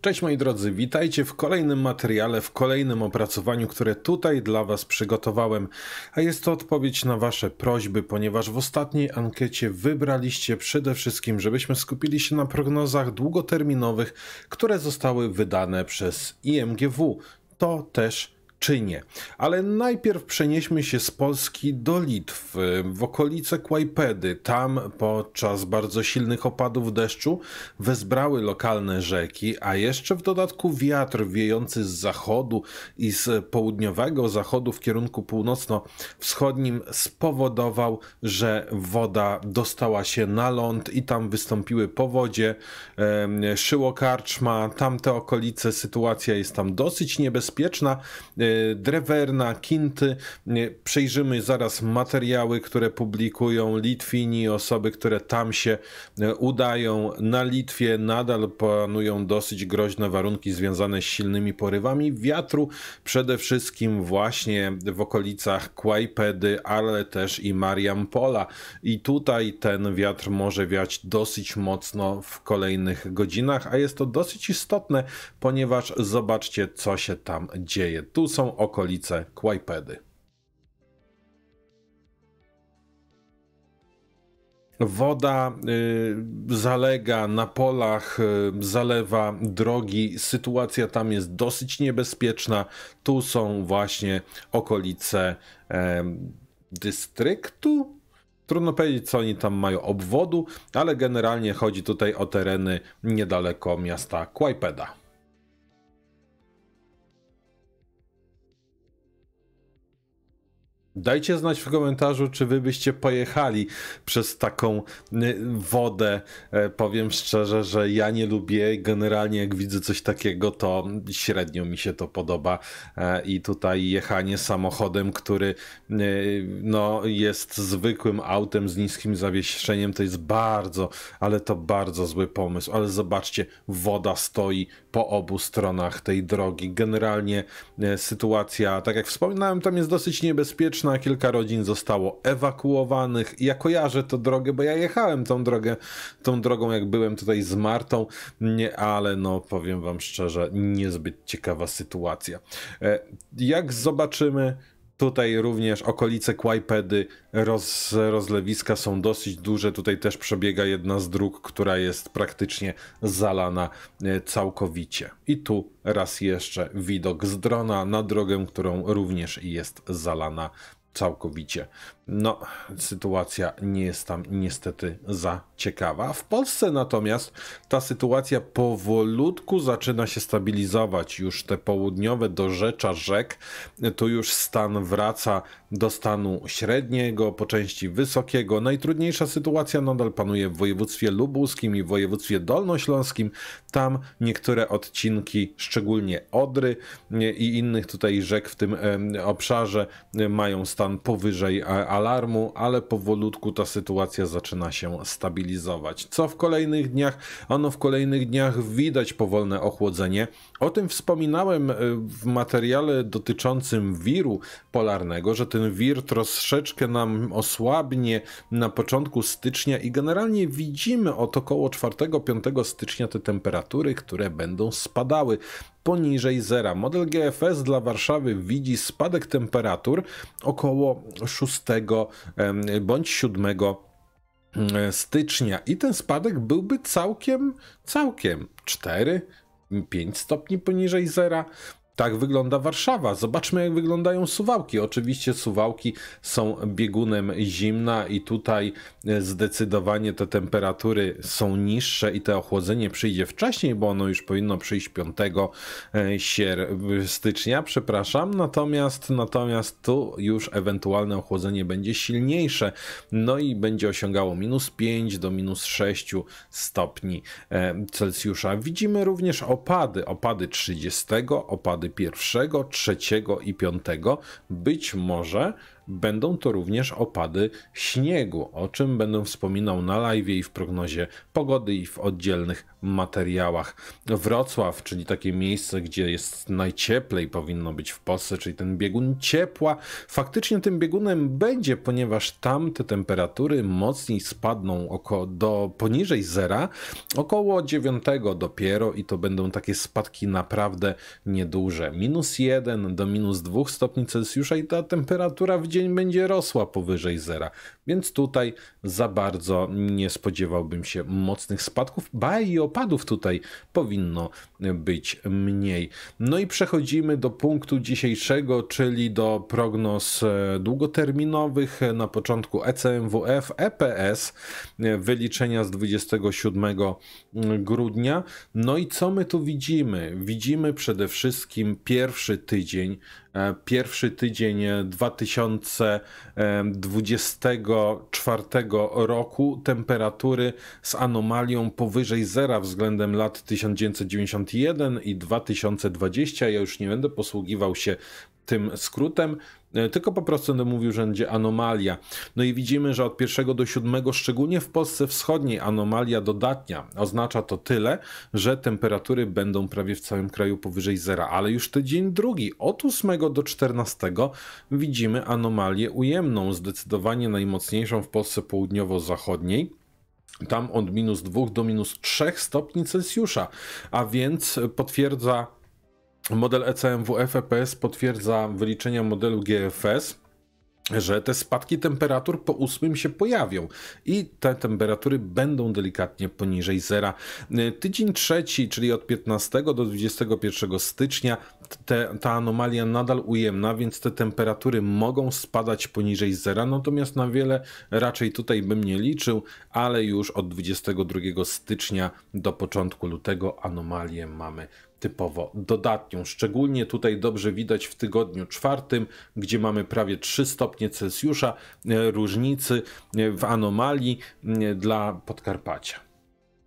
Cześć moi drodzy, witajcie w kolejnym materiale, w kolejnym opracowaniu, które tutaj dla Was przygotowałem, a jest to odpowiedź na Wasze prośby, ponieważ w ostatniej ankiecie wybraliście przede wszystkim, żebyśmy skupili się na prognozach długoterminowych, które zostały wydane przez IMGW. To też czy nie. Ale najpierw przenieśmy się z Polski do Litwy, w okolice Kłajpedy. Tam podczas bardzo silnych opadów deszczu wezbrały lokalne rzeki, a jeszcze w dodatku wiatr wiejący z zachodu i z południowego zachodu w kierunku północno-wschodnim spowodował, że woda dostała się na ląd i tam wystąpiły powodzie, szyło karczma, tamte okolice, sytuacja jest tam dosyć niebezpieczna Drewerna, Kinty. Przejrzymy zaraz materiały, które publikują Litwini, osoby, które tam się e, udają. Na Litwie nadal panują dosyć groźne warunki związane z silnymi porywami wiatru, przede wszystkim właśnie w okolicach Kłajpedy, ale też i Mariampola. I tutaj ten wiatr może wiać dosyć mocno w kolejnych godzinach, a jest to dosyć istotne, ponieważ zobaczcie, co się tam dzieje. Tu są okolice Kłajpedy. Woda y, zalega na polach, y, zalewa drogi. Sytuacja tam jest dosyć niebezpieczna. Tu są właśnie okolice y, dystryktu. Trudno powiedzieć, co oni tam mają obwodu, ale generalnie chodzi tutaj o tereny niedaleko miasta Kłajpeda. Dajcie znać w komentarzu, czy wy byście pojechali przez taką y, wodę. E, powiem szczerze, że ja nie lubię. Generalnie, jak widzę coś takiego, to średnio mi się to podoba. E, I tutaj jechanie samochodem, który y, no, jest zwykłym autem z niskim zawieszeniem, to jest bardzo, ale to bardzo zły pomysł. Ale zobaczcie, woda stoi po obu stronach tej drogi. Generalnie e, sytuacja, tak jak wspominałem, tam jest dosyć niebezpieczna. Kilka rodzin zostało ewakuowanych. Ja kojarzę tę drogę, bo ja jechałem tą drogę, tą drogą jak byłem tutaj z Martą, nie, ale no powiem wam szczerze, niezbyt ciekawa sytuacja. E, jak zobaczymy, Tutaj również okolice Kłajpedy, roz, rozlewiska są dosyć duże. Tutaj też przebiega jedna z dróg, która jest praktycznie zalana e, całkowicie. I tu raz jeszcze widok z drona na drogę, którą również jest zalana całkowicie. No, sytuacja nie jest tam niestety za ciekawa. W Polsce natomiast ta sytuacja powolutku zaczyna się stabilizować. Już te południowe dorzecza rzek, tu już stan wraca do stanu średniego, po części wysokiego. Najtrudniejsza sytuacja nadal panuje w województwie lubuskim i w województwie dolnośląskim. Tam niektóre odcinki, szczególnie Odry i innych tutaj rzek w tym obszarze mają stan stan powyżej e, alarmu, ale powolutku ta sytuacja zaczyna się stabilizować. Co w kolejnych dniach? Ano w kolejnych dniach widać powolne ochłodzenie. O tym wspominałem e, w materiale dotyczącym wiru polarnego, że ten wir troszeczkę nam osłabnie na początku stycznia i generalnie widzimy od około 4-5 stycznia te temperatury, które będą spadały poniżej zera. Model GFS dla Warszawy widzi spadek temperatur około 6 bądź 7 stycznia i ten spadek byłby całkiem, całkiem 4 5 stopni poniżej zera. Tak wygląda Warszawa. Zobaczmy, jak wyglądają suwałki. Oczywiście suwałki są biegunem zimna i tutaj e, zdecydowanie te temperatury są niższe i to ochłodzenie przyjdzie wcześniej, bo ono już powinno przyjść 5 e, sier... stycznia, przepraszam. Natomiast, natomiast tu już ewentualne ochłodzenie będzie silniejsze, no i będzie osiągało minus 5 do minus 6 stopni e, Celsjusza. Widzimy również opady, opady 30, opady pierwszego, trzeciego i piątego. Być może będą to również opady śniegu, o czym będę wspominał na live i w prognozie pogody i w oddzielnych materiałach. Wrocław, czyli takie miejsce, gdzie jest najcieplej powinno być w Polsce, czyli ten biegun ciepła, faktycznie tym biegunem będzie, ponieważ tam te temperatury mocniej spadną około, do poniżej zera, około 9 dopiero i to będą takie spadki naprawdę nieduże. Minus 1 do minus 2 stopni Celsjusza i ta temperatura w dzień będzie rosła powyżej zera. Więc tutaj za bardzo nie spodziewałbym się mocnych spadków, ba i opadów tutaj powinno być mniej. No i przechodzimy do punktu dzisiejszego, czyli do prognoz e, długoterminowych. Na początku ECMWF, EPS, e, wyliczenia z 27 grudnia. No i co my tu widzimy? Widzimy przede wszystkim pierwszy tydzień, e, pierwszy tydzień 2020 1994 roku temperatury z anomalią powyżej zera względem lat 1991 i 2020. Ja już nie będę posługiwał się tym skrótem. E, tylko po prostu będę mówił, że będzie anomalia. No i widzimy, że od pierwszego do siódmego, szczególnie w Polsce wschodniej, anomalia dodatnia. Oznacza to tyle, że temperatury będą prawie w całym kraju powyżej zera, ale już tydzień drugi, od 8 do 14 widzimy anomalię ujemną, zdecydowanie najmocniejszą w Polsce południowo-zachodniej. Tam od minus 2 do minus 3 stopni Celsjusza, a więc potwierdza model ECMW FPS potwierdza wyliczenia modelu GFS że te spadki temperatur po 8 się pojawią i te temperatury będą delikatnie poniżej zera. Tydzień trzeci, czyli od 15 do 21 stycznia, te, ta anomalia nadal ujemna, więc te temperatury mogą spadać poniżej zera, natomiast na wiele raczej tutaj bym nie liczył, ale już od 22 stycznia do początku lutego anomalie mamy typowo dodatnią. Szczególnie tutaj dobrze widać w tygodniu czwartym, gdzie mamy prawie 3 stopnie Celsjusza e, różnicy e, w anomalii e, dla Podkarpacia.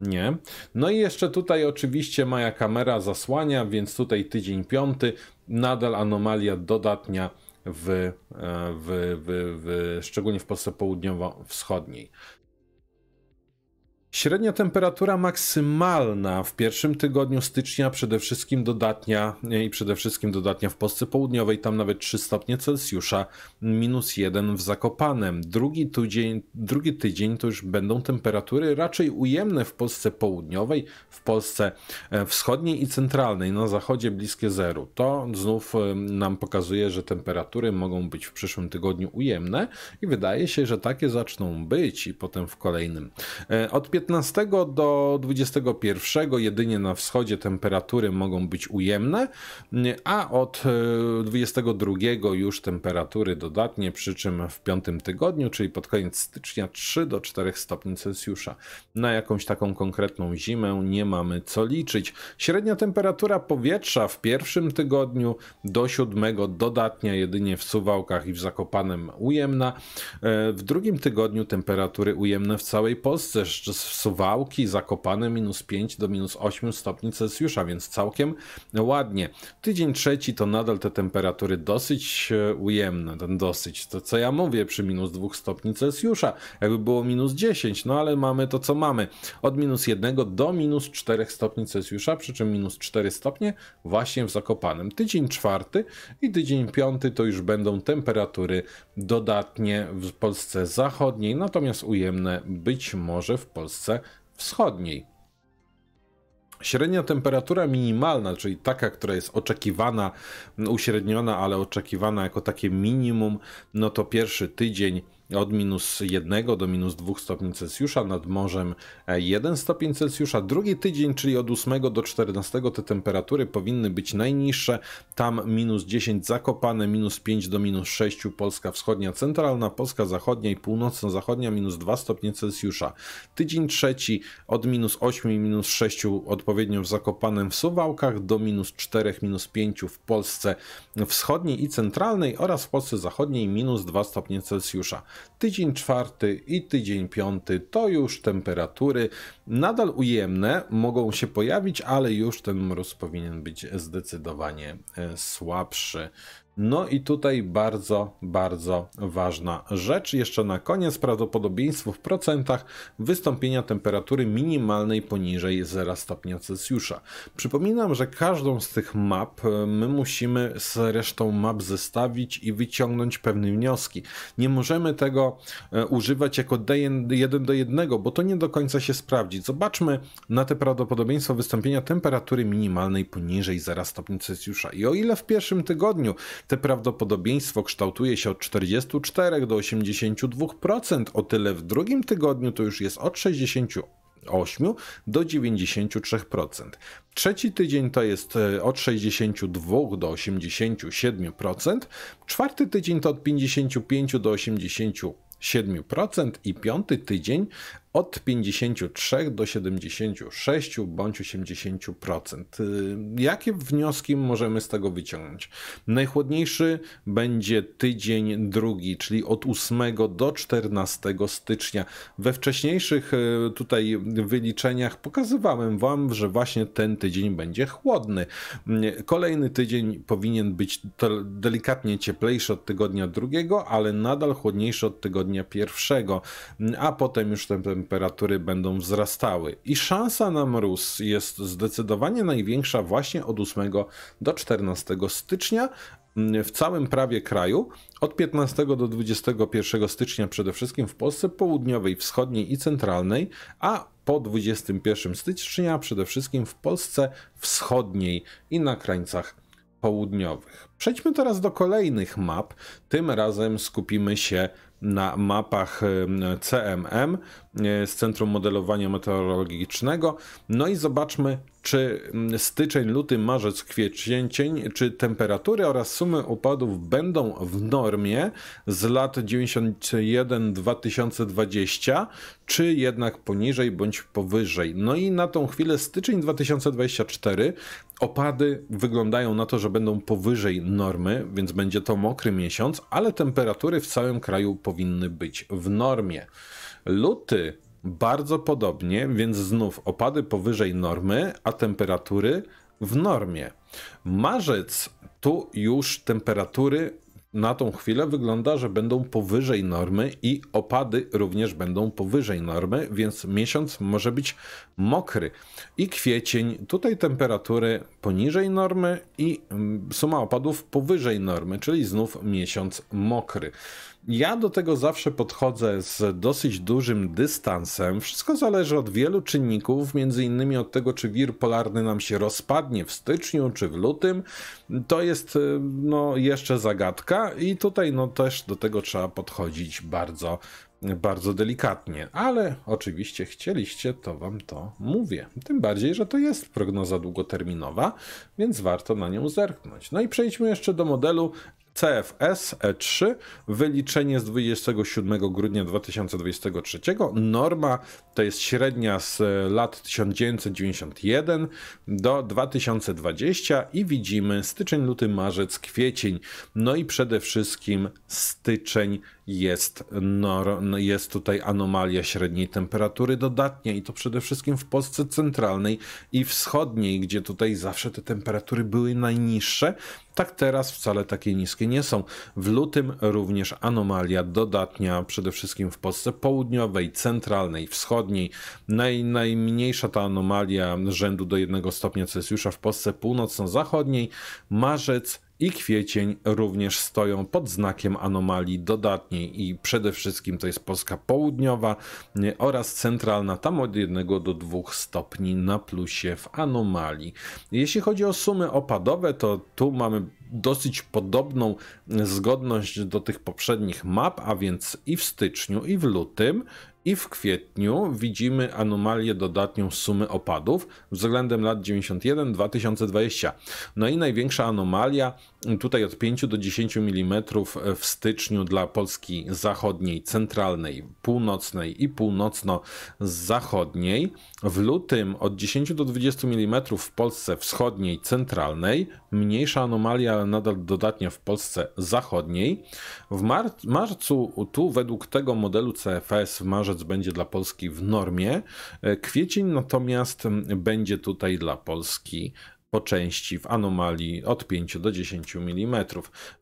Nie. No i jeszcze tutaj oczywiście moja kamera zasłania, więc tutaj tydzień piąty, nadal anomalia dodatnia w, w, w, w szczególnie w Polsce południowo-wschodniej. Średnia temperatura maksymalna w pierwszym tygodniu stycznia, przede wszystkim dodatnia i przede wszystkim dodatnia w Polsce Południowej, tam nawet 3 stopnie Celsjusza, minus 1 w Zakopanem. Drugi tydzień, drugi tydzień to już będą temperatury raczej ujemne w Polsce Południowej, w Polsce e, Wschodniej i Centralnej, na zachodzie bliskie zeru. To znów e, nam pokazuje, że temperatury mogą być w przyszłym tygodniu ujemne i wydaje się, że takie zaczną być i potem w kolejnym. E, od 15 15 do 21 jedynie na wschodzie temperatury mogą być ujemne, a od 22 e, już temperatury dodatnie, przy czym w piątym tygodniu, czyli pod koniec stycznia 3 do 4 stopni Celsjusza. Na jakąś taką konkretną zimę nie mamy co liczyć. Średnia temperatura powietrza w pierwszym tygodniu do 7 dodatnia jedynie w Suwałkach i w Zakopanem ujemna. E, w drugim tygodniu temperatury ujemne w całej Polsce, Suwałki, Zakopane minus 5 do minus 8 stopni Celsjusza, więc całkiem ładnie. Tydzień trzeci to nadal te temperatury dosyć e, ujemne, ten dosyć, to co ja mówię przy minus 2 stopni Celsjusza, jakby było minus 10, no ale mamy to co mamy, od minus 1 do minus 4 stopni Celsjusza, przy czym minus 4 stopnie właśnie w zakopanym Tydzień czwarty i tydzień piąty to już będą temperatury dodatnie w Polsce zachodniej, natomiast ujemne być może w Polsce Polsce wschodniej. Średnia temperatura minimalna, czyli taka, która jest oczekiwana, uśredniona, ale oczekiwana jako takie minimum, no to pierwszy tydzień od minus 1 do minus 2 stopni Celsjusza, nad morzem 1 e, stopień Celsjusza. Drugi tydzień, czyli od 8 do 14 te temperatury powinny być najniższe, tam minus 10 Zakopane, minus 5 do minus 6 Polska Wschodnia Centralna, Polska Zachodnia i Północno-Zachodnia minus 2 stopnie Celsjusza. Tydzień trzeci od minus 8 i minus 6 odpowiednio w Zakopanem w Suwałkach do minus 4, minus 5 w Polsce Wschodniej i Centralnej oraz w Polsce Zachodniej minus 2 stopnie Celsjusza. Tydzień czwarty i tydzień piąty to już temperatury nadal ujemne, mogą się pojawić, ale już ten mróz powinien być zdecydowanie e, słabszy. No i tutaj bardzo, bardzo ważna rzecz. Jeszcze na koniec prawdopodobieństwo w procentach wystąpienia temperatury minimalnej poniżej 0 stopnia Celsjusza. Przypominam, że każdą z tych map e, my musimy z resztą map zestawić i wyciągnąć pewne wnioski. Nie możemy tego e, używać jako jeden do jednego, bo to nie do końca się sprawdzi odpowiedzi. Zobaczmy na te prawdopodobieństwo wystąpienia temperatury minimalnej poniżej 0 stopni Celsjusza. I o ile w pierwszym tygodniu te prawdopodobieństwo kształtuje się od 44 do 82%, o tyle w drugim tygodniu to już jest od 60 8 do 93%. Trzeci tydzień to jest e, od 62 do 87%, czwarty tydzień to od 55 do 87% i piąty tydzień od 53 do 76 bądź 80%. Y, jakie wnioski możemy z tego wyciągnąć? Najchłodniejszy będzie tydzień drugi, czyli od 8 do 14 stycznia. We wcześniejszych y, tutaj wyliczeniach pokazywałem Wam, że właśnie ten tydzień będzie chłodny. Y, kolejny tydzień powinien być delikatnie cieplejszy od tygodnia drugiego, ale nadal chłodniejszy od tygodnia pierwszego, a potem już ten temperatury będą wzrastały i szansa na mróz jest zdecydowanie największa właśnie od 8 do 14 stycznia, mm, w całym prawie kraju od 15 do 21 stycznia przede wszystkim w Polsce południowej, wschodniej i centralnej, a po 21 stycznia przede wszystkim w Polsce wschodniej i na krańcach południowych. Przejdźmy teraz do kolejnych map. Tym razem skupimy się na mapach CMM e, z Centrum Modelowania Meteorologicznego. No i zobaczmy, czy mm, styczeń, luty, marzec, kwiecień, czy temperatury oraz sumy upadów będą w normie z lat 91-2020, czy jednak poniżej bądź powyżej. No i na tą chwilę styczeń 2024 opady wyglądają na to, że będą powyżej normy, więc będzie to mokry miesiąc, ale temperatury w całym kraju powinny być w normie. Luty bardzo podobnie, więc znów opady powyżej normy, a temperatury w normie. Marzec tu już temperatury na tą chwilę wygląda, że będą powyżej normy i opady również będą powyżej normy, więc miesiąc może być mokry. I kwiecień, tutaj temperatury poniżej normy i mm, suma opadów powyżej normy, czyli znów miesiąc mokry. Ja do tego zawsze podchodzę z dosyć dużym dystansem. Wszystko zależy od wielu czynników, między innymi od tego, czy wir polarny nam się rozpadnie w styczniu czy w lutym. To jest y, no, jeszcze zagadka i tutaj no, też do tego trzeba podchodzić bardzo, bardzo delikatnie, ale oczywiście chcieliście, to wam to mówię. Tym bardziej, że to jest prognoza długoterminowa, więc warto na nią zerknąć. No i przejdźmy jeszcze do modelu CFS E3, wyliczenie z 27 grudnia 2023. Norma to jest średnia z e, lat 1991 do 2020 i widzimy styczeń, luty, marzec, kwiecień. No i przede wszystkim styczeń jest, no, jest tutaj anomalia średniej temperatury dodatnia i to przede wszystkim w Polsce centralnej i wschodniej, gdzie tutaj zawsze te temperatury były najniższe, tak teraz wcale takie niskie nie są. W lutym również anomalia dodatnia, przede wszystkim w Polsce południowej, centralnej, wschodniej. Naj, najmniejsza ta anomalia rzędu do 1 stopnia Celsjusza w Polsce północno-zachodniej. Marzec i kwiecień również stoją pod znakiem anomalii dodatniej i przede wszystkim to jest Polska południowa oraz centralna, tam od 1 do 2 stopni na plusie w anomalii. Jeśli chodzi o sumy opadowe, to tu mamy dosyć podobną zgodność do tych poprzednich map, a więc i w styczniu, i w lutym, i w kwietniu widzimy anomalię dodatnią sumy opadów względem lat 91-2020. No i największa anomalia tutaj od 5 do 10 mm w styczniu dla Polski zachodniej, centralnej, północnej i północno-zachodniej. W lutym od 10 do 20 mm w Polsce wschodniej, centralnej, mniejsza anomalia, ale nadal dodatnia w Polsce zachodniej. W mar marcu tu według tego modelu CFS w marz marzec będzie dla Polski w normie, kwiecień natomiast będzie tutaj dla Polski po części w anomalii od 5 do 10 mm.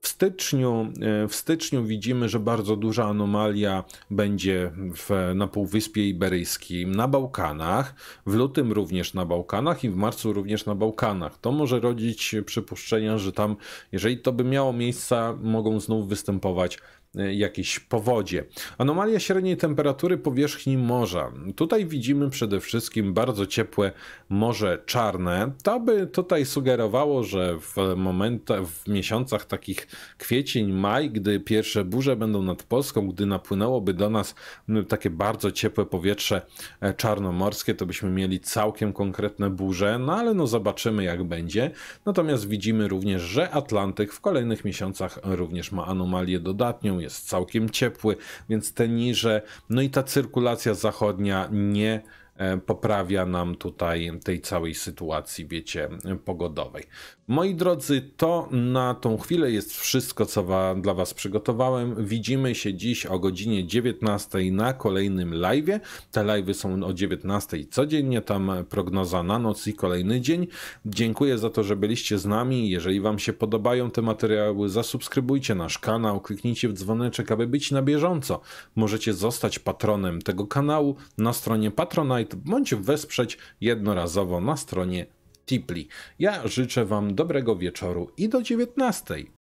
W styczniu, w styczniu widzimy, że bardzo duża anomalia będzie w, na Półwyspie Iberyjskim, na Bałkanach, w lutym również na Bałkanach i w marcu również na Bałkanach. To może rodzić przypuszczenia, że tam, jeżeli to by miało miejsca, mogą znów występować E, jakieś powodzie. Anomalia średniej temperatury powierzchni morza. Tutaj widzimy przede wszystkim bardzo ciepłe Morze Czarne. To by tutaj sugerowało, że w momentach, w miesiącach takich kwiecień, maj, gdy pierwsze burze będą nad Polską, gdy napłynęłoby do nas no, takie bardzo ciepłe powietrze e, czarnomorskie, to byśmy mieli całkiem konkretne burze, no ale no zobaczymy jak będzie. Natomiast widzimy również, że Atlantyk w kolejnych miesiącach również ma anomalię dodatnią, jest całkiem ciepły, więc te niże, no i ta cyrkulacja zachodnia nie e, poprawia nam tutaj tej całej sytuacji, wiecie, pogodowej. Moi drodzy, to na tą chwilę jest wszystko, co dla Was przygotowałem. Widzimy się dziś o godzinie 19 na kolejnym live. Te live są o 19 codziennie, tam prognoza na noc i kolejny dzień. Dziękuję za to, że byliście z nami. Jeżeli Wam się podobają te materiały, zasubskrybujcie nasz kanał, kliknijcie w dzwoneczek, aby być na bieżąco. Możecie zostać patronem tego kanału na stronie Patronite bądź wesprzeć jednorazowo na stronie Tipli. Ja życzę Wam dobrego wieczoru i do 19.